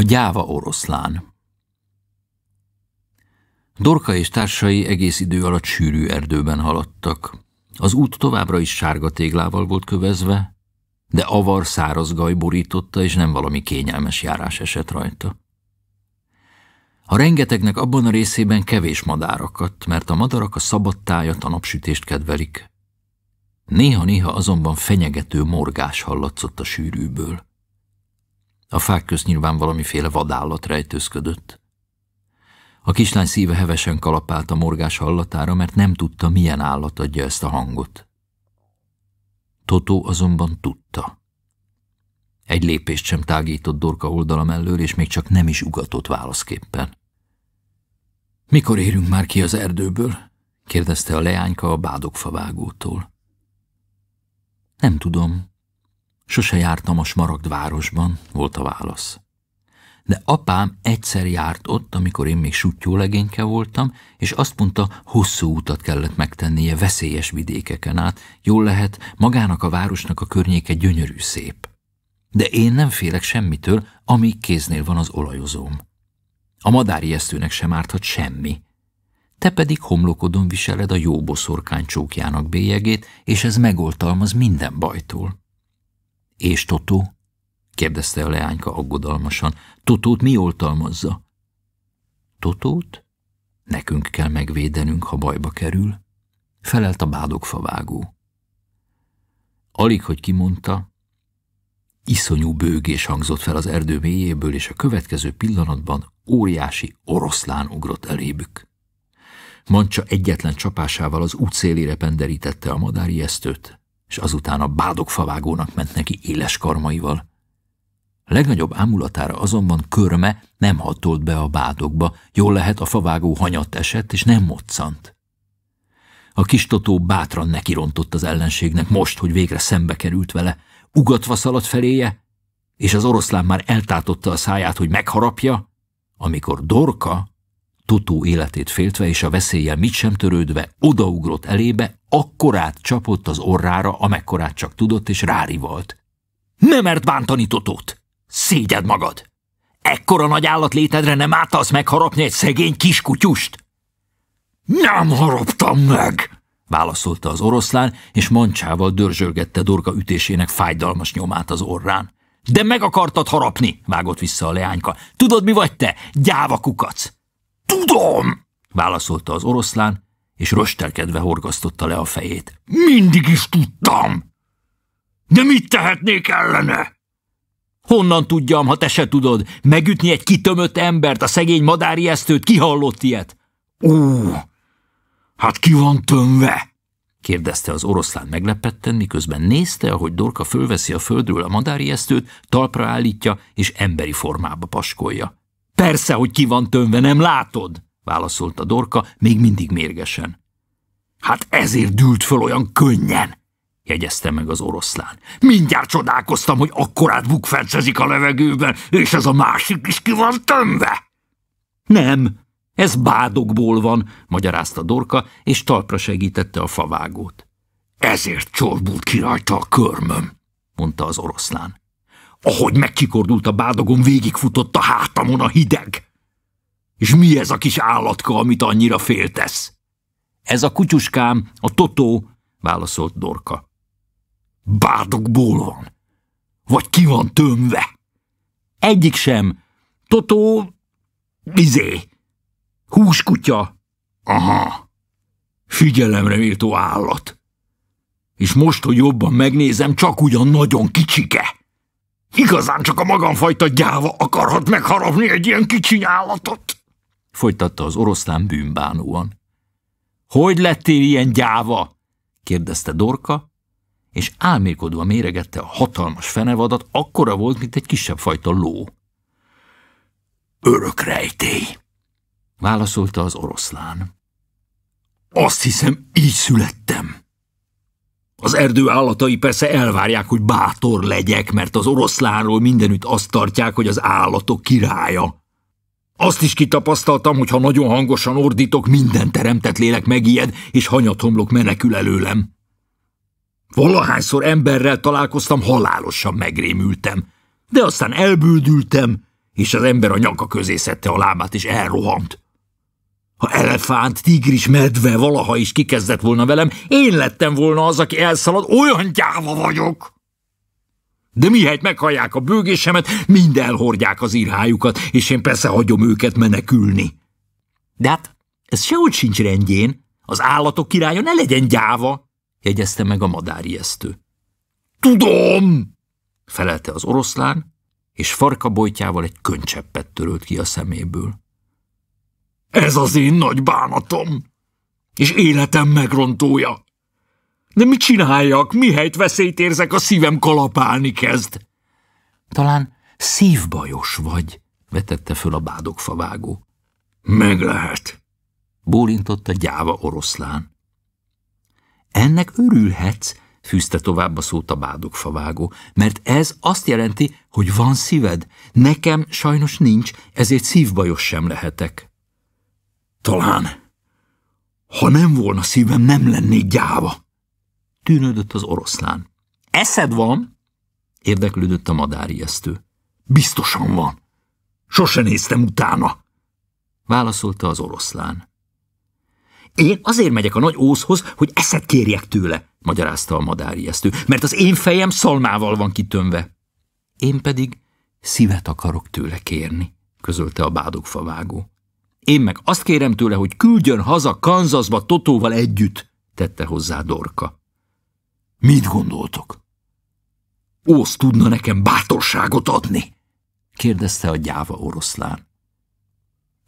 A gyáva oroszlán Dorka és társai egész idő alatt sűrű erdőben haladtak. Az út továbbra is sárga téglával volt kövezve, de avar száraz gaj borította, és nem valami kényelmes járás esett rajta. A rengetegnek abban a részében kevés akadt, mert a madarak a szabad tájat, a napsütést kedvelik. Néha-néha azonban fenyegető morgás hallatszott a sűrűből. A fák köz nyilván valamiféle vadállat rejtőzködött. A kislány szíve hevesen kalapált a morgás hallatára, mert nem tudta, milyen állat adja ezt a hangot. Totó azonban tudta. Egy lépést sem tágított Dorka oldala mellől, és még csak nem is ugatott válaszképpen. Mikor érünk már ki az erdőből? kérdezte a leányka a bádogfavágótól. Nem tudom, Sose jártam a Smaragdvárosban, volt a válasz. De apám egyszer járt ott, amikor én még sutyó legényke voltam, és azt mondta, hosszú utat kellett megtennie veszélyes vidékeken át, jól lehet, magának a városnak a környéke gyönyörű szép. De én nem félek semmitől, amíg kéznél van az olajozóm. A ijesztőnek sem árthat semmi. Te pedig homlokodon viseled a jó boszorkány csókjának bélyegét, és ez megoltalmaz minden bajtól. És Totó? kérdezte a leányka aggodalmasan. Totót mi oltalmazza? Totót? Nekünk kell megvédenünk, ha bajba kerül. Felelt a bádogfavágó. Alig, hogy kimondta, iszonyú bőgés hangzott fel az erdő mélyéből, és a következő pillanatban óriási oroszlán ugrott elébük. Mancsa egyetlen csapásával az út penderítette a madári esztőt, és azután a bádogfavágónak ment neki éles karmaival. Legnagyobb ámulatára azonban körme nem hatolt be a bádogba, jól lehet a favágó hanyat esett, és nem moccant. A kis totó bátran nekirontott az ellenségnek most, hogy végre szembe került vele. Ugatva szaladt feléje, és az oroszlán már eltátotta a száját, hogy megharapja, amikor Dorka, Totó életét féltve és a veszélye mit sem törődve, odaugrott elébe, akkorát csapott az orrára, amekkorát csak tudott, és rárivalt. Nem mert bántani Totót! Szégyed magad! Ekkora nagy állat létedre nem általsz megharapni egy szegény kiskutyust? Nem haraptam meg! válaszolta az oroszlán, és mancsával dörzsölgette dorga ütésének fájdalmas nyomát az orrán. De meg akartad harapni, vágott vissza a leányka. Tudod, mi vagy te? Gyáva kukac! Tudom! válaszolta az oroszlán, és rostelkedve horgasztotta le a fejét. Mindig is tudtam! De mit tehetnék ellene? Honnan tudjam, ha te se tudod? Megütni egy kitömött embert, a szegény madári esztőt, ki hallott ilyet? Ó, hát ki van tömve? kérdezte az oroszlán meglepetten, miközben nézte, ahogy Dorka fölveszi a földről a madári esztőt, talpra állítja és emberi formába paskolja. Persze, hogy ki van tömve, nem látod? válaszolta Dorka, még mindig mérgesen. Hát ezért dűlt föl olyan könnyen, jegyezte meg az oroszlán. Mindjárt csodálkoztam, hogy akkorát bukfencezik a levegőben, és ez a másik is ki van tömve. Nem, ez bádokból van, magyarázta Dorka, és talpra segítette a favágót. Ezért csorbult ki rajta a körmöm, mondta az oroszlán. Ahogy megkikordult a bádogon, végigfutott a hátamon a hideg. És mi ez a kis állatka, amit annyira féltesz? Ez a kutyuskám, a totó, válaszolt Dorka. Bádokból van. Vagy ki van tömve? Egyik sem. Totó, bizé, húskutya. Aha, figyelemre méltó állat. És most, hogy jobban megnézem, csak ugyan nagyon kicsike. Igazán csak a magamfajta gyáva akarhat megharapni egy ilyen kicsi állatot folytatta az oroszlán bűnbánóan. Hogy lettél ilyen gyáva? kérdezte Dorka, és álmélkodva méregette a hatalmas fenevadat, akkora volt, mint egy kisebb fajta ló. Örök rejtély, válaszolta az oroszlán. Azt hiszem, így születtem. Az erdő állatai persze elvárják, hogy bátor legyek, mert az oroszlánról mindenütt azt tartják, hogy az állatok királya. Azt is kitapasztaltam, hogy ha nagyon hangosan ordítok, minden teremtett lélek megijed, és hanyathomlok menekül előlem. Valahányszor emberrel találkoztam, halálosan megrémültem. De aztán elbődültem, és az ember a nyaka közé szedte a lábát, és elrohant. Ha elefánt, tigris, medve valaha is kikezdett volna velem, én lettem volna az, aki elszalad, olyan gyáva vagyok! De mihelyt meghallják a bőgésemet, mind elhordják az írhájukat, és én persze hagyom őket menekülni. De hát ez sehogy sincs rendjén. Az állatok királya ne legyen gyáva, jegyezte meg a ijesztő. Tudom, felelte az oroszlán, és farka bojtjával egy köncseppet törölt ki a szeméből. Ez az én nagy bánatom, és életem megrontója. De mit csináljak? Mihelyt veszélyt érzek, a szívem kalapálni kezd. Talán szívbajos vagy, vetette föl a bádogfavágó. Meg lehet, bólintott a gyáva oroszlán. Ennek örülhetsz, fűzte tovább a szót a bádogfavágó, mert ez azt jelenti, hogy van szíved. Nekem sajnos nincs, ezért szívbajos sem lehetek. Talán, ha nem volna szívem, nem lennék gyáva tűnődött az oroszlán. Eszed van? Érdeklődött a ijesztő. Biztosan van. Sose néztem utána. Válaszolta az oroszlán. Én azért megyek a nagy ószhoz, hogy eszed kérjek tőle, magyarázta a ijesztő, mert az én fejem szalmával van kitömve. Én pedig szívet akarok tőle kérni, közölte a bádogfavágó. Én meg azt kérem tőle, hogy küldjön haza Kanzaszba Totóval együtt, tette hozzá Dorka. Mit gondoltok? Ósz tudna nekem bátorságot adni? kérdezte a gyáva oroszlán.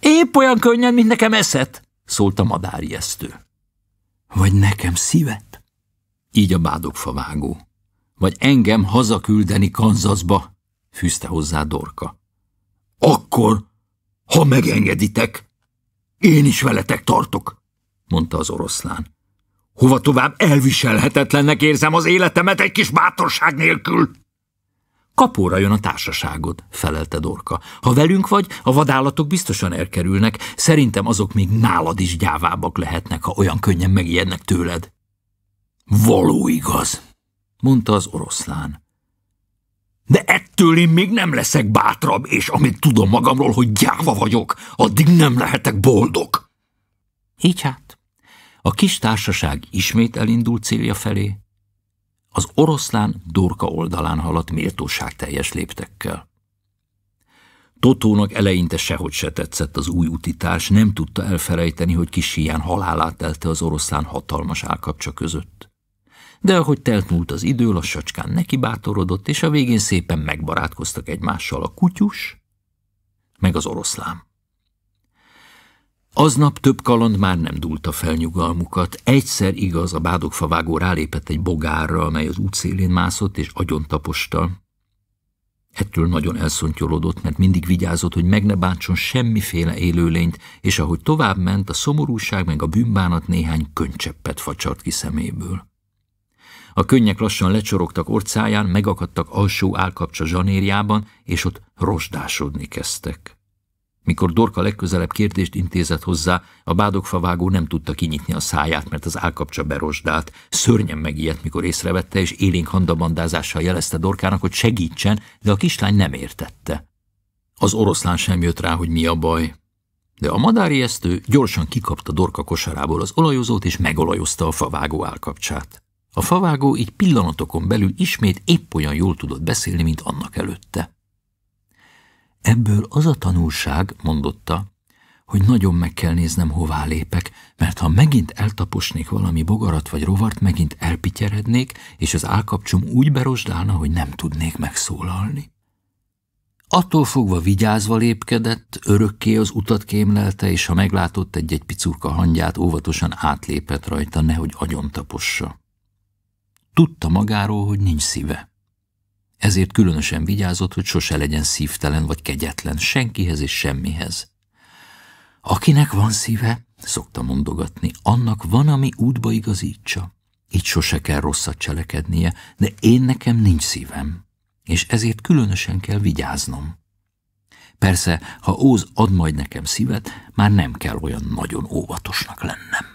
Épp olyan könnyen, mint nekem eszet, szólt a ijesztő. Vagy nekem szívet? Így a bádogfavágó. vágó. Vagy engem hazaküldeni Kanzaszba, fűzte hozzá Dorka. Akkor, ha megengeditek, én is veletek tartok, mondta az oroszlán. Hova tovább elviselhetetlennek érzem az életemet egy kis bátorság nélkül. Kapóra jön a társaságod, felelte Dorka. Ha velünk vagy, a vadállatok biztosan elkerülnek, szerintem azok még nálad is gyávábbak lehetnek, ha olyan könnyen megijednek tőled. Való igaz, mondta az oroszlán. De ettől én még nem leszek bátrabb, és amit tudom magamról, hogy gyáva vagyok, addig nem lehetek boldog. Így hát, a kis társaság ismét elindult célja felé, az oroszlán dorka oldalán haladt méltóság teljes léptekkel. Totónak eleinte sehogy se tetszett az új utitárs, nem tudta elfelejteni, hogy kis hián halálát telte az oroszlán hatalmas állkapcsa között. De ahogy telt múlt az idő, lassacskán neki bátorodott, és a végén szépen megbarátkoztak egymással a kutyus, meg az oroszlán. Aznap több kaland már nem dúlta fel nyugalmukat. Egyszer igaz, a bádogfavágó rálépett egy bogárra, amely az útszélén mászott, és agyon taposta. Ettől nagyon elszontyolodott, mert mindig vigyázott, hogy meg ne bántson semmiféle élőlényt, és ahogy tovább ment, a szomorúság meg a bűnbánat néhány könycseppet facsart ki szeméből. A könnyek lassan lecsorogtak orcáján, megakadtak alsó állkapcsa zsanérjában, és ott rosdásodni kezdtek. Mikor Dorka legközelebb kérdést intézett hozzá, a bádogfavágó nem tudta kinyitni a száját, mert az állkapcsa berosdált. Szörnyen megijedt, mikor észrevette, és élénk handabandázással jelezte Dorkának, hogy segítsen, de a kislány nem értette. Az oroszlán sem jött rá, hogy mi a baj. De a madárjesztő gyorsan kikapta Dorka kosarából az olajozót, és megolajozta a favágó állkapcsát. A favágó így pillanatokon belül ismét épp olyan jól tudott beszélni, mint annak előtte. Ebből az a tanulság, mondotta, hogy nagyon meg kell néznem, hová lépek, mert ha megint eltaposnék valami bogarat vagy rovart, megint elpityerednék, és az állkapcsom úgy berosdálna, hogy nem tudnék megszólalni. Attól fogva vigyázva lépkedett, örökké az utat kémlelte, és ha meglátott egy-egy picurka hangját, óvatosan átlépett rajta, nehogy agyon tapossa. Tudta magáról, hogy nincs szíve. Ezért különösen vigyázott, hogy sose legyen szívtelen vagy kegyetlen senkihez és semmihez. Akinek van szíve, szokta mondogatni, annak van, ami útba igazítsa. Így sose kell rosszat cselekednie, de én nekem nincs szívem, és ezért különösen kell vigyáznom. Persze, ha Óz ad majd nekem szívet, már nem kell olyan nagyon óvatosnak lennem.